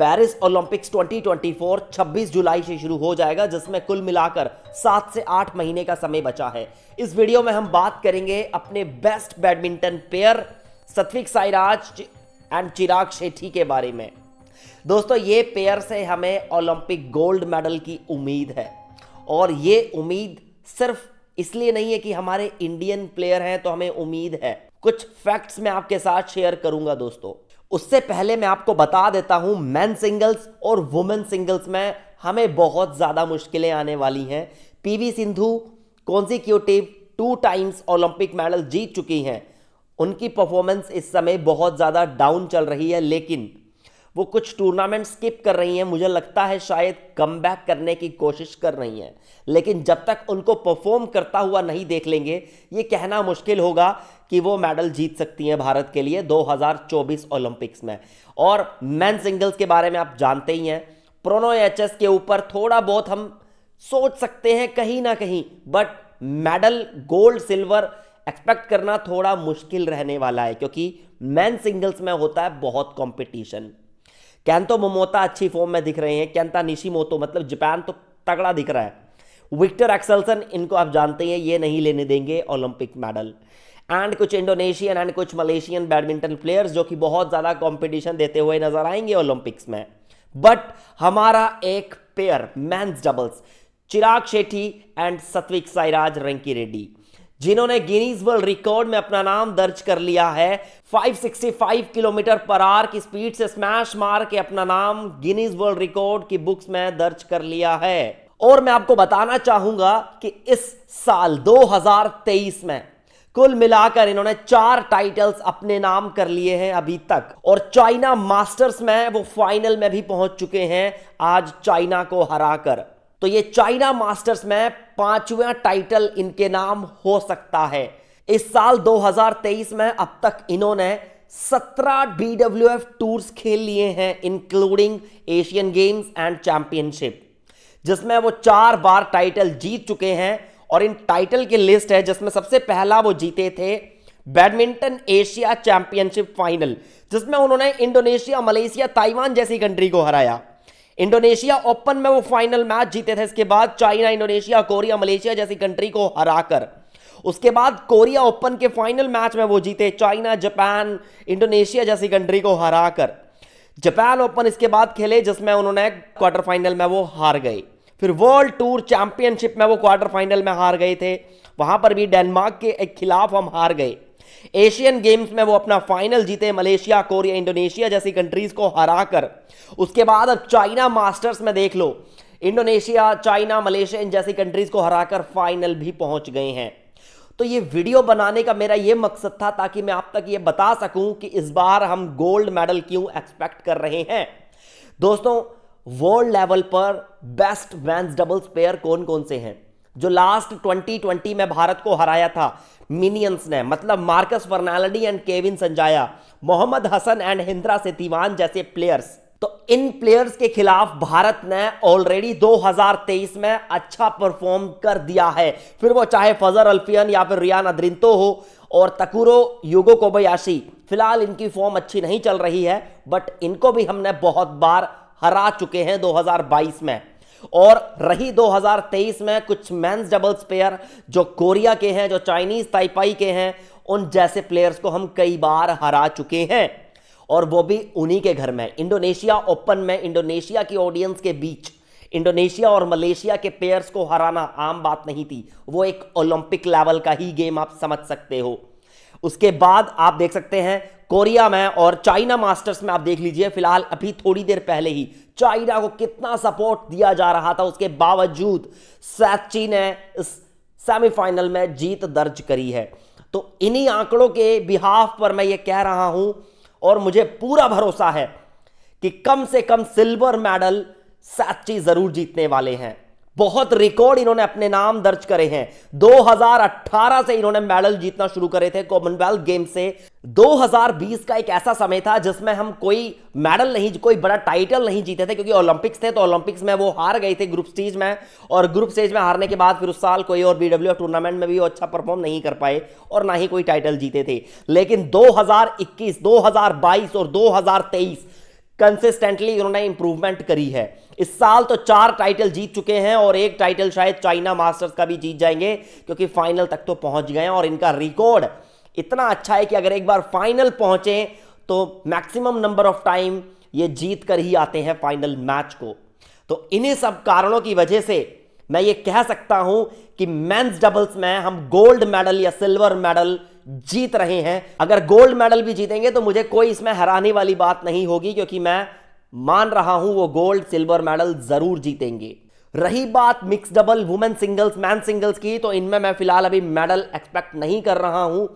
Paris Olympics 2024 26 जुलाई से शुरू हो जाएगा जिसमें कुल मिलाकर सात से आठ महीने का समय बचा है इस वीडियो में हम बात करेंगे अपने best badminton player Satwik Sairaj and Chirag Shetty के बारे में दोस्तों ये पेयर से हमें ओलंपिक गोल्ड मेडल की उम्मीद है और ये उम्मीद सिर्फ इसलिए नहीं है कि हमारे इंडियन प्लेयर हैं तो हमें उम्मीद है कुछ फैक्ट्स मैं आपके साथ शेयर करूंगा दोस्तों उससे पहले मैं आपको बता देता हूं मैन सिंगल्स और वुमेन सिंगल्स में हमें बहुत ज़्यादा मुश्किलें आने वाली हैं PV Sindhu consecutive two times Olympic medal जीत चुकी हैं उनकी परफॉर्मेंस इस समय बहुत ज़्यादा डाउन चल रही है लेकिन वो कुछ टूर्नामेंट स्किप कर रही हैं मुझे लगता है शायद कम बैक करने की कोशिश कर रही हैं लेकिन जब तक उनको परफॉर्म करता हुआ नहीं देख लेंगे ये कहना मुश्किल होगा कि वो मेडल जीत सकती हैं भारत के लिए 2024 ओलंपिक्स में और मैन सिंगल्स के बारे में आप जानते ही हैं प्रोनो एच के ऊपर थोड़ा बहुत हम सोच सकते हैं कहीं ना कहीं but medal gold silver expect करना थोड़ा मुश्किल रहने वाला है क्योंकि मैन सिंगल्स में होता है बहुत कंपटीशन कैंतो मोमोता अच्छी फॉर्म में दिख रहे हैं कैंता निशी मोतो मतलब जापान तो तगड़ा दिख रहा है विक्टर एक्सलसन इनको आप जानते हैं ये नहीं लेने देंगे ओलंपिक मेडल एंड कुछ इंडोनेशियन एंड कुछ मलेशियन बैडमिंटन प्लेयर्स जो कि बहुत ज़्यादा कॉम्पिटिशन देते हुए नजर आएंगे ओलंपिक्स में बट हमारा एक पेयर मैं doubles Chirag Shetty and Satwik Sairaj Rankireddy जिन्होंने गिनीज वर्ल्ड रिकॉर्ड में अपना नाम दर्ज कर लिया है 565 किलोमीटर पर आर की स्पीड से स्मैश मार के अपना नाम गिनीज वर्ल्ड रिकॉर्ड की बुक्स में दर्ज कर लिया है और मैं आपको बताना चाहूंगा कि इस साल 2023 में कुल मिलाकर इन्होंने चार टाइटल्स अपने नाम कर लिए हैं अभी तक और चाइना मास्टर्स में वो फाइनल में भी पहुंच चुके हैं आज चाइना को हराकर तो ये चाइना मास्टर्स में पांचवा टाइटल इनके नाम हो सकता है इस साल 2023 में अब तक इन्होंने 17 बी टूर्स खेल लिए हैं including Asian Games and championship जिसमें वो चार बार टाइटल जीत चुके हैं और इन टाइटल की लिस्ट है जिसमें सबसे पहला वो जीते थे बैडमिंटन एशिया चैंपियनशिप फाइनल जिसमें उन्होंने इंडोनेशिया मलेशिया ताइवान जैसी कंट्री को हराया इंडोनेशिया ओपन में वो फाइनल मैच जीते थे इसके बाद चाइना इंडोनेशिया कोरिया मलेशिया जैसी कंट्री को हराकर उसके बाद कोरिया ओपन के फाइनल मैच में वो जीते चाइना जापान इंडोनेशिया जैसी कंट्री को हराकर जापान ओपन इसके बाद खेले जिसमें उन्होंने क्वार्टर फाइनल में वो हार गए फिर वर्ल्ड टूर चैंपियनशिप में वो क्वार्टर फाइनल में हार गए थे वहां पर भी डेनमार्क के खिलाफ हम हार गए एशियन गेम्स में वो अपना फाइनल जीते मलेशिया कोरिया इंडोनेशिया जैसी कंट्रीज को हराकर उसके बाद अब चाइना मास्टर्स में देख लो इंडोनेशिया चाइना मलेशिया इन जैसी कंट्रीज को हराकर फाइनल भी पहुंच गए हैं तो ये वीडियो बनाने का मेरा ये मकसद था ताकि मैं आप तक ये बता सकूं कि इस बार हम गोल्ड मेडल क्यों एक्सपेक्ट कर रहे हैं दोस्तों वर्ल्ड लेवल पर बेस्ट वैंस डबल्स पेयर कौन कौन से हैं जो लास्ट 2020 में भारत को हराया था मिनियंस ने मतलब Marcus Fernaldi and Kevin Sanjaya Mohammad Ahsan and Hendra Setiawan जैसे प्लेयर्स तो इन प्लेयर्स के खिलाफ भारत ने ऑलरेडी 2023 में अच्छा परफॉर्म कर दिया है फिर वो चाहे फजर अल्फियन या फिर रियान अद्रिंतो हो और तकुरो युगो कोबयाशी फिलहाल इनकी फॉर्म अच्छी नहीं चल रही है बट इनको भी हमने बहुत बार हरा चुके हैं 2022 में और रही 2023 में कुछ मेंस डबल्स प्लेयर जो कोरिया के हैं जो चाइनीज ताइपाई के हैं उन जैसे प्लेयर्स को हम कई बार हरा चुके हैं और वो भी उन्हीं के घर में इंडोनेशिया ओपन में इंडोनेशिया की ऑडियंस के बीच इंडोनेशिया और मलेशिया के प्लेयर्स को हराना आम बात नहीं थी वो एक ओलंपिक लेवल का ही गेम आप समझ सकते हो उसके बाद आप देख सकते हैं कोरिया में और चाइना मास्टर्स में आप देख लीजिए फिलहाल अभी थोड़ी देर पहले ही चाइना को कितना सपोर्ट दिया जा रहा था उसके बावजूद सैची ने इस सेमीफाइनल में जीत दर्ज करी है तो इन्हीं आंकड़ों के बिहाफ पर मैं ये कह रहा हूं और मुझे पूरा भरोसा है कि कम से कम सिल्वर मेडल सैची जरूर जीतने वाले हैं बहुत रिकॉर्ड इन्होंने अपने नाम दर्ज करे हैं 2018 से इन्होंने मेडल जीतना शुरू करे थे कॉमनवेल्थ गेम से 2020 का एक ऐसा समय था जिसमें हम कोई मेडल नहीं कोई बड़ा टाइटल नहीं जीते थे क्योंकि ओलंपिक्स थे तो ओलंपिक्स में वो हार गए थे ग्रुप स्टेज में और ग्रुप स्टेज में हारने के बाद फिर उस साल कोई और बीडब्ल्यू टूर्नामेंट में भी अच्छा परफॉर्म नहीं कर पाए और ना ही कोई टाइटल जीते थे लेकिन दो हजार और दो कंसिस्टेंटली इन्होंने इंप्रूवमेंट करी है इस साल तो चार टाइटल जीत चुके हैं और एक टाइटल शायद चाइना मास्टर्स का भी जीत जाएंगे क्योंकि फाइनल तक तो पहुंच गए और इनका रिकॉर्ड इतना अच्छा है कि अगर एक बार फाइनल पहुंचे तो मैक्सिमम नंबर ऑफ टाइम ये जीत कर ही आते हैं फाइनल मैच को तो इन्हीं सब कारणों की वजह से मैं ये कह सकता हूं कि मेंस डबल्स में हम गोल्ड मेडल या सिल्वर मेडल जीत रहे हैं अगर गोल्ड मेडल भी जीतेंगे तो मुझे कोई इसमें हराने वाली बात नहीं होगी क्योंकि मैं मान रहा हूं वो गोल्ड सिल्वर मेडल जरूर जीतेंगे रही बात mix double women singles men singles की तो इनमें मैं फिलहाल अभी मेडल एक्सपेक्ट नहीं कर रहा हूं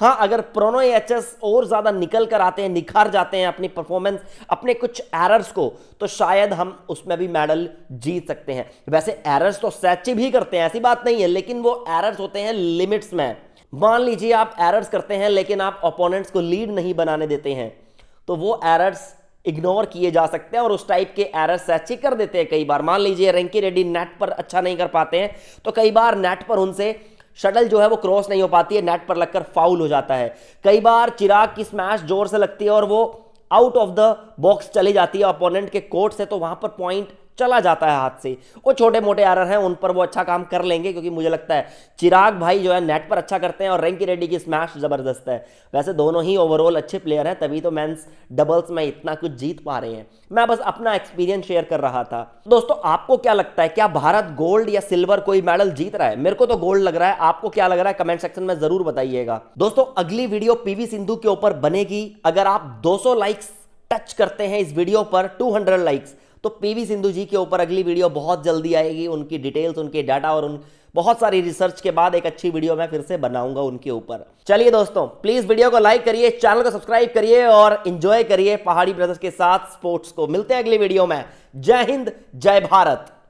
हाँ अगर प्रोनो एच और ज़्यादा निकल कर आते हैं निखार जाते हैं अपनी परफॉर्मेंस अपने कुछ एरर्स को तो शायद हम उसमें भी मेडल जीत सकते हैं वैसे एरर्स तो सैची भी करते हैं ऐसी बात नहीं है लेकिन वो एरर्स होते हैं लिमिट्स में मान लीजिए आप एरर्स करते हैं लेकिन आप ओपोनेंट्स को लीड नहीं बनाने देते हैं तो वो एरर्स इग्नोर किए जा सकते हैं और उस टाइप के एरर्स अच्छी कर देते हैं कई बार मान लीजिए रेंकी रेड्डी नेट पर अच्छा नहीं कर पाते हैं तो कई बार नेट पर उनसे शटल जो है वो क्रॉस नहीं हो पाती है नेट पर लगकर फाउल हो जाता है कई बार चिराग की स्मैश जोर से लगती है और वो आउट ऑफ द बॉक्स चली जाती है अपोनेंट के कोर्ट से तो वहां पर पॉइंट चला जाता है हाथ से वो छोटे मोटे आरर हैं उन पर वो अच्छा काम कर लेंगे क्योंकि मुझे लगता है चिराग भाई जो है नेट पर अच्छा करते हैं और रेंकी रेड्डी की स्मैश ज़बरदस्त है वैसे दोनों ही ओवरऑल अच्छे प्लेयर हैं तभी तो मैंस डबल्स में इतना कुछ जीत पा रहे हैं मैं बस अपना एक्सपीरियंस शेयर कर रहा था दोस्तों आपको क्या लगता है क्या भारत गोल्ड या सिल्वर कोई मेडल जीत रहा है मेरे को तो गोल्ड लग रहा है आपको क्या लग रहा है कमेंट सेक्शन में जरूर बताइएगा दोस्तों अगली वीडियो पीवी सिंधु के ऊपर बनेगी अगर आप 200 लाइक्स टच करते हैं इस वीडियो पर 200 लाइक्स तो पीवी सिंधु जी के ऊपर अगली वीडियो बहुत जल्दी आएगी उनकी डिटेल्स उनके डाटा और उन बहुत सारी रिसर्च के बाद एक अच्छी वीडियो मैं फिर से बनाऊंगा उनके ऊपर चलिए दोस्तों प्लीज वीडियो को लाइक करिए चैनल को सब्सक्राइब करिए और इंजॉय करिए पहाड़ी ब्रदर्स के साथ स्पोर्ट्स को मिलते हैं अगली वीडियो में जय हिंद जय भारत